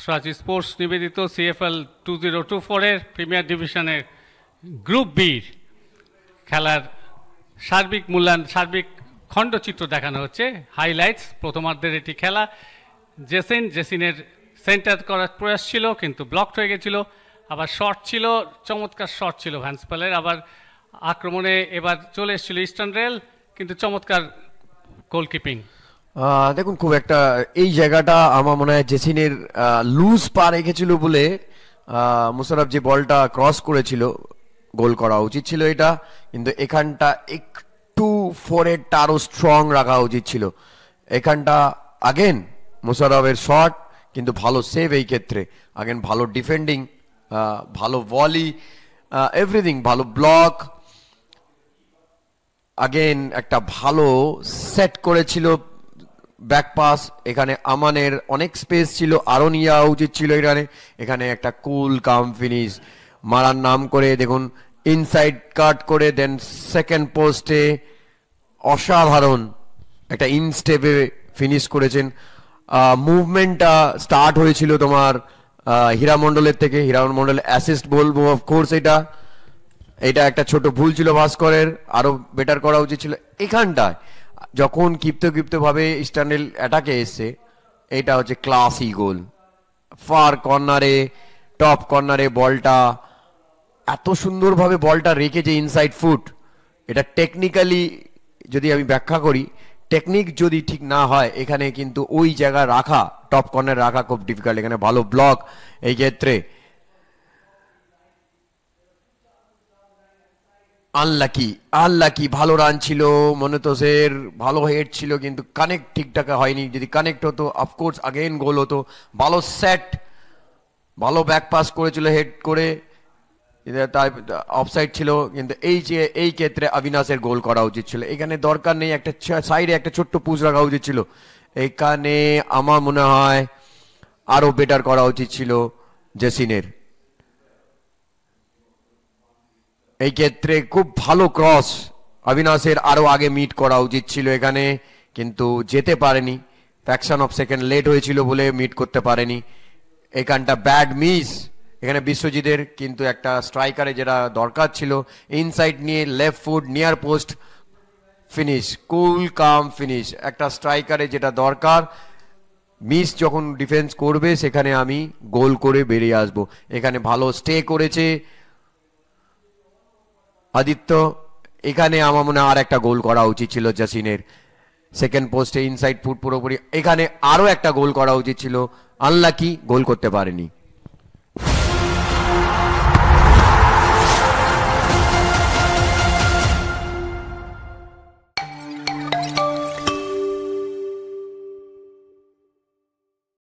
স্রাজ sports নিবেদিত CFL two zero two ফোরের premier ডিভিশনের গ্রুপ বির খেলার সার্বিক মূল্যায়ন সার্বিক খণ্ডচিত্র দেখানো হচ্ছে হাইলাইটস প্রথমার্ধের এটি খেলা জেসিন জেসিনের সেন্টার করার প্রয়াস ছিল কিন্তু ব্লকড হয়ে গেছিলো আবার শর্ট ছিল চমৎকার শর্ট ছিল ভ্যান্সপালের আবার আক্রমণে এবার চলে এসেছিল ইস্টার্ন রেল কিন্তু চমৎকার গোলকিপিং দেখুন খুব একটা এই জায়গাটা আমার মনে হয় জেসিনের লুজ পা রেখেছিল বলে মুশারফ যে বলটা ক্রস করেছিল গোল করা উচিত ছিল এটা কিন্তু এখানটা একটু ফোরেরটা আরও স্ট্রং রাখা উচিত ছিল এখানটা আগেন মুশারফের শট কিন্তু ভালো সেভ এই ক্ষেত্রে আগেন ভালো ডিফেন্ডিং ভালো ভলি এভরিথিং ভালো ব্লক আগেন একটা ভালো সেট করেছিল ব্যাকপাস এখানে আমানের অনেক স্পেস ছিল আরও নিয়ে উচিত ছিল এখানে এখানে একটা কুল কাম ফিনিশ মারার নাম করে দেখুন ইনসাইড কাট করে দেন সেকেন্ড পোস্টে অসাধারণ একটা ইনস্টেপে ফিনিশ করেছেন মুভমেন্টটা স্টার্ট হয়েছিল তোমার হীরা মণ্ডলের থেকে হীরা মণ্ডল অ্যাসিস্ট বলবো অফকোর্স এটা এটা একটা ছোট ভুল ছিল ভাস্করের আরও বেটার করা উচিত ছিল এখানটায় যখন ক্ষিপ্ত ক্ষিপ্তভাবে স্টার্নেল অ্যাটাকে এসছে এটা হচ্ছে ক্লাসি গোল ফার কর্নারে টপ কর্নারে বলটা এত সুন্দরভাবে বলটা রেখে যে ইনসাইড ফুট এটা টেকনিক্যালি যদি আমি ব্যাখ্যা করি টেকনিক যদি ঠিক না হয় এখানে কিন্তু ওই জায়গা রাখা টপ কর্নার রাখা খুব ডিফিকাল্ট এখানে ভালো ব্লক এই ক্ষেত্রে আনলাকি আনলাকি ভালো রান ছিল সের ভালো হেড ছিল কিন্তু কানেক্ট ঠিকঠাক হয়নি যদি কানেক্ট হতো অফকোর্স আগেন গোল হতো ভালো সেট ভালো ব্যাক পাস করেছিল হেড করে তাই অফসাইড ছিল কিন্তু এই যে এই ক্ষেত্রে অবিনাশের গোল করা উচিত ছিল এখানে দরকার নেই একটা সাইডে একটা ছোট্ট পুজ রাখা উচিত ছিল এখানে আমার মনে হয় আরও বেটার করা উচিত ছিল জেসিনের এই ক্ষেত্রে খুব ভালো ক্রস অবিনাশের আরও আগে মিট করা উচিত ছিল এখানে কিন্তু যেতে পারেনি ফ্যাকশন অফ সেকেন্ড লেট হয়েছিল বলে মিট করতে পারেনি এখানটা ব্যাড মিস এখানে বিশ্বজিতের কিন্তু একটা স্ট্রাইকারে যেটা দরকার ছিল ইনসাইড নিয়ে left foot near post finish cool calm finish একটা স্ট্রাইকারে যেটা দরকার মিস যখন ডিফেন্স করবে সেখানে আমি গোল করে বেরিয়ে আসব এখানে ভালো স্টে করেছে আদিত্য এখানে আমার মনে আর একটা গোল করা উচিত ছিল জাসিনের সেকেন্ড পোস্টে ইনসাইড ফুট পুরোপুরি এখানে আরও একটা গোল করা উচিত ছিল আনলাকি গোল করতে পারেনি